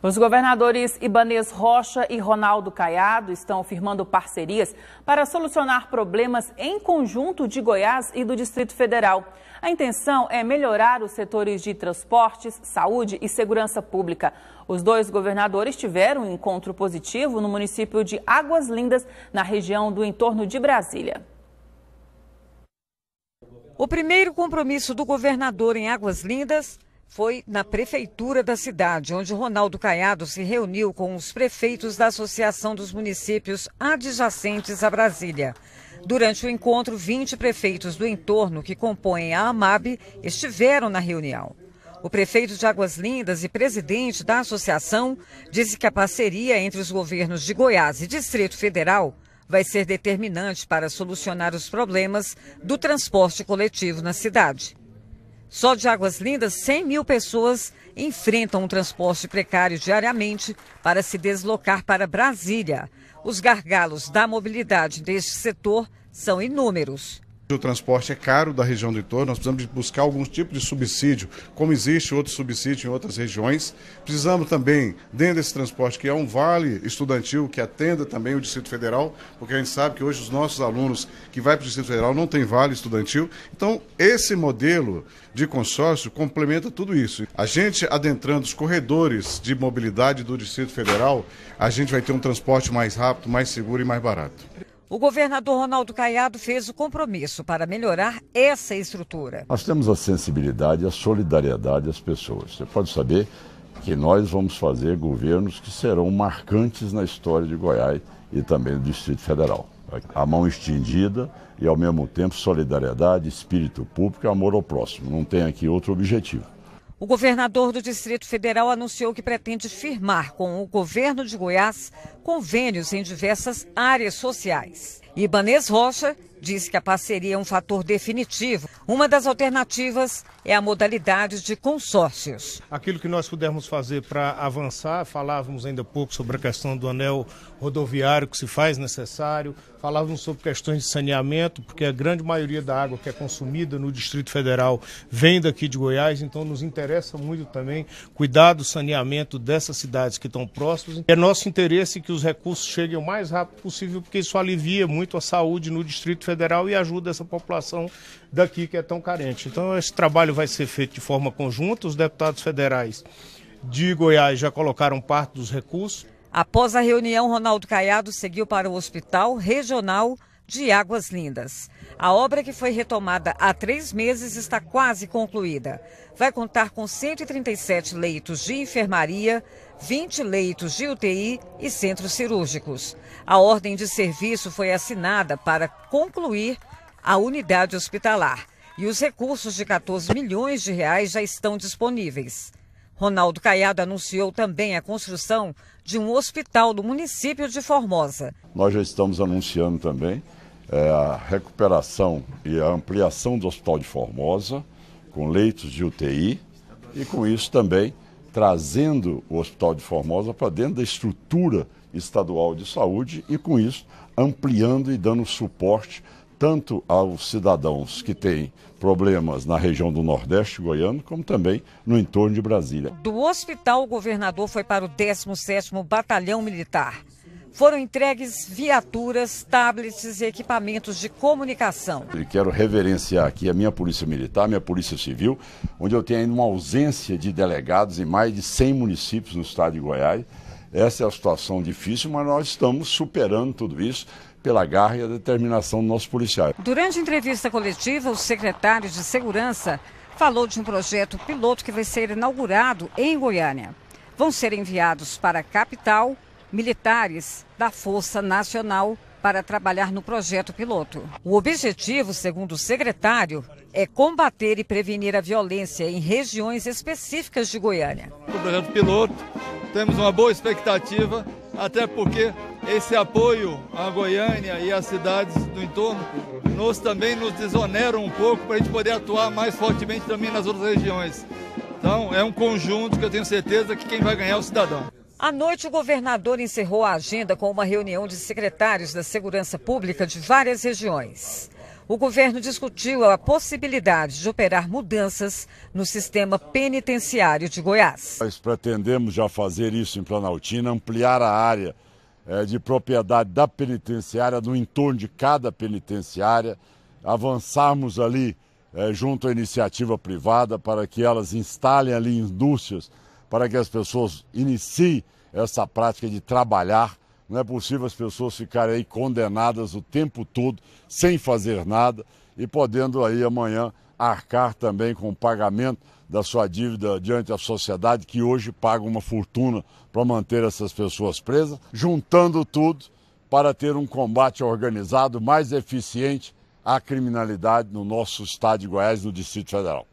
Os governadores Ibanês Rocha e Ronaldo Caiado estão firmando parcerias para solucionar problemas em conjunto de Goiás e do Distrito Federal. A intenção é melhorar os setores de transportes, saúde e segurança pública. Os dois governadores tiveram um encontro positivo no município de Águas Lindas, na região do entorno de Brasília. O primeiro compromisso do governador em Águas Lindas foi na prefeitura da cidade, onde Ronaldo Caiado se reuniu com os prefeitos da Associação dos Municípios Adjacentes a Brasília. Durante o encontro, 20 prefeitos do entorno que compõem a AMAB estiveram na reunião. O prefeito de Águas Lindas e presidente da associação disse que a parceria entre os governos de Goiás e Distrito Federal vai ser determinante para solucionar os problemas do transporte coletivo na cidade. Só de Águas Lindas, 100 mil pessoas enfrentam um transporte precário diariamente para se deslocar para Brasília. Os gargalos da mobilidade deste setor são inúmeros. O transporte é caro da região do entorno, nós precisamos buscar algum tipo de subsídio, como existe outro subsídio em outras regiões. Precisamos também, dentro desse transporte, que é um vale estudantil que atenda também o Distrito Federal, porque a gente sabe que hoje os nossos alunos que vai para o Distrito Federal não tem vale estudantil. Então, esse modelo de consórcio complementa tudo isso. A gente adentrando os corredores de mobilidade do Distrito Federal, a gente vai ter um transporte mais rápido, mais seguro e mais barato. O governador Ronaldo Caiado fez o compromisso para melhorar essa estrutura. Nós temos a sensibilidade a solidariedade das pessoas. Você pode saber que nós vamos fazer governos que serão marcantes na história de Goiás e também do Distrito Federal. A mão estendida e, ao mesmo tempo, solidariedade, espírito público e amor ao próximo. Não tem aqui outro objetivo. O governador do Distrito Federal anunciou que pretende firmar com o governo de Goiás convênios em diversas áreas sociais. Ibanês Rocha diz que a parceria é um fator definitivo. Uma das alternativas é a modalidade de consórcios. Aquilo que nós pudermos fazer para avançar, falávamos ainda pouco sobre a questão do anel rodoviário que se faz necessário, falávamos sobre questões de saneamento, porque a grande maioria da água que é consumida no Distrito Federal vem daqui de Goiás, então nos interessa muito também cuidar do saneamento dessas cidades que estão próximas. É nosso interesse que os recursos cheguem o mais rápido possível, porque isso alivia muito a saúde no Distrito Federal e ajuda essa população daqui que é tão carente. Então, esse trabalho vai ser feito de forma conjunta. Os deputados federais de Goiás já colocaram parte dos recursos. Após a reunião, Ronaldo Caiado seguiu para o Hospital Regional de Águas Lindas. A obra, que foi retomada há três meses, está quase concluída. Vai contar com 137 leitos de enfermaria, 20 leitos de UTI e centros cirúrgicos. A ordem de serviço foi assinada para concluir a unidade hospitalar e os recursos de 14 milhões de reais já estão disponíveis. Ronaldo Caiado anunciou também a construção de um hospital no município de Formosa. Nós já estamos anunciando também é, a recuperação e a ampliação do Hospital de Formosa, com leitos de UTI, e com isso também trazendo o Hospital de Formosa para dentro da estrutura estadual de saúde e com isso ampliando e dando suporte tanto aos cidadãos que têm problemas na região do Nordeste goiano, como também no entorno de Brasília. Do hospital, o governador foi para o 17º Batalhão Militar foram entregues viaturas, tablets e equipamentos de comunicação. E quero reverenciar aqui a minha Polícia Militar, minha Polícia Civil, onde eu tenho ainda uma ausência de delegados em mais de 100 municípios no estado de Goiás. Essa é a situação difícil, mas nós estamos superando tudo isso pela garra e a determinação dos nossos policiais. Durante a entrevista coletiva, o secretário de Segurança falou de um projeto piloto que vai ser inaugurado em Goiânia. Vão ser enviados para a capital militares da Força Nacional para trabalhar no projeto piloto. O objetivo, segundo o secretário, é combater e prevenir a violência em regiões específicas de Goiânia. O projeto piloto, temos uma boa expectativa, até porque esse apoio à Goiânia e às cidades do entorno nos também nos desoneram um pouco para a gente poder atuar mais fortemente também nas outras regiões. Então, é um conjunto que eu tenho certeza que quem vai ganhar é o cidadão. À noite, o governador encerrou a agenda com uma reunião de secretários da Segurança Pública de várias regiões. O governo discutiu a possibilidade de operar mudanças no sistema penitenciário de Goiás. Nós pretendemos já fazer isso em Planaltina, ampliar a área é, de propriedade da penitenciária, no entorno de cada penitenciária, avançarmos ali é, junto à iniciativa privada para que elas instalem ali indústrias para que as pessoas iniciem essa prática de trabalhar. Não é possível as pessoas ficarem aí condenadas o tempo todo, sem fazer nada e podendo aí amanhã arcar também com o pagamento da sua dívida diante da sociedade, que hoje paga uma fortuna para manter essas pessoas presas, juntando tudo para ter um combate organizado mais eficiente à criminalidade no nosso estado de Goiás, no Distrito Federal.